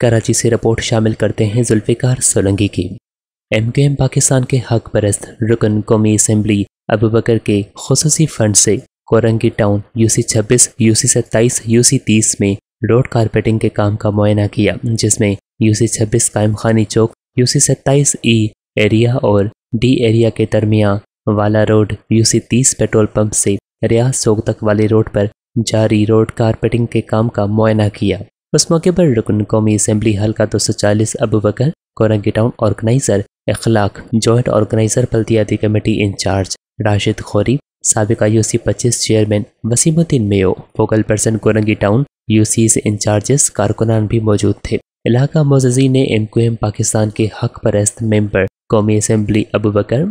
कराची से रिपोर्ट शामिल करते हैं जुल्फ़िकार सोलंगी की एम के एम पाकिस्तान के हक परस्त रुकन कौमी असम्बली अबूबकर के खसूसी फंड से Korangi town UC 26, UC 27, UC 30 में रोड कारपेटिंग के काम का मुआयना किया जिसमें यूसी 26 कायम खानी चौक यूसी 27 ई एरिया और डी एरिया के दरमिया वाला रोड यूसी 30 पेट्रोल पंप से रियाज चौक तक वाले रोड पर जारी रोड कारपेटिंग के काम का मुआयना किया उस मौके पर रुकन कौमी असम्बली हल्का दो तो सौ चालीस Abu Bakar Korangi town organiser Akhlaq joint organiser बल्दियाती कमेटी इंचार्ज राशिद खोरी सबका यू सी पच्चीस chairman Waseemuddin Mayo focal person Korangi town UC से इंचार्जेस कारकुनान भी मौजूद थे इलाका मोजी ने एम क्यू एम पाकिस्तान के हक परस्त मेम्बर कौमी असम्बली अबू बकर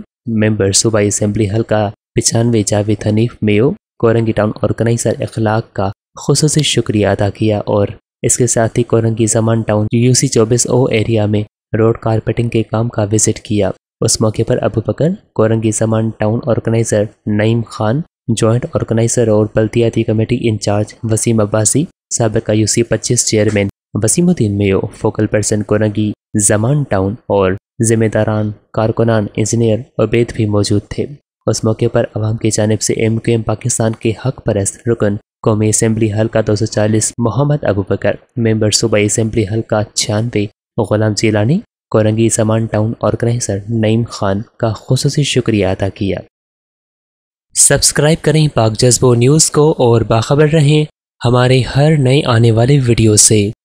मेंबर सूबाई असम्बली हल्का पचानवे जावेद हनीफ मेयो कोरंगी टाउन ऑर्गेनाइजर अखलाक का खसूस शुक्रिया अदा किया और इसके साथ ही कोरंगी जमान टाउन यूसी चौबीस ओ एरिया में रोड कारपेटिंग के काम का विजिट किया उस मौके पर Abu Bakar Korangi Zaman town organiser Naeem Khan joint organiser और बल्दियाती कमेटी इंचार्ज वसीम अब्बासी सबका सी पच्चीस chairman Waseemuddin Mayo focal person Korangi Zaman town और जिम्मेदारान कारकुनान इंजीनियर उबैद भी मौजूद थे उस मौके पर अवाम की जानब से एम क्यू एम पाकिस्तान के हक परस्त रुकन कौमी असम्बली हल्का दो सौ चालीस मोहम्मद अबू बकर मेम्बर सूबाई असम्बली हल्का छियानवे गुलाम जीलानी कोरंगी समान टाउन ऑर्गेनाइजर नईम खान का खसूस शुक्रिया अदा किया सब्सक्राइब करें पाक जज्बो न्यूज़ को और बाखबर रहें हमारे हर नए आने वाले वीडियो से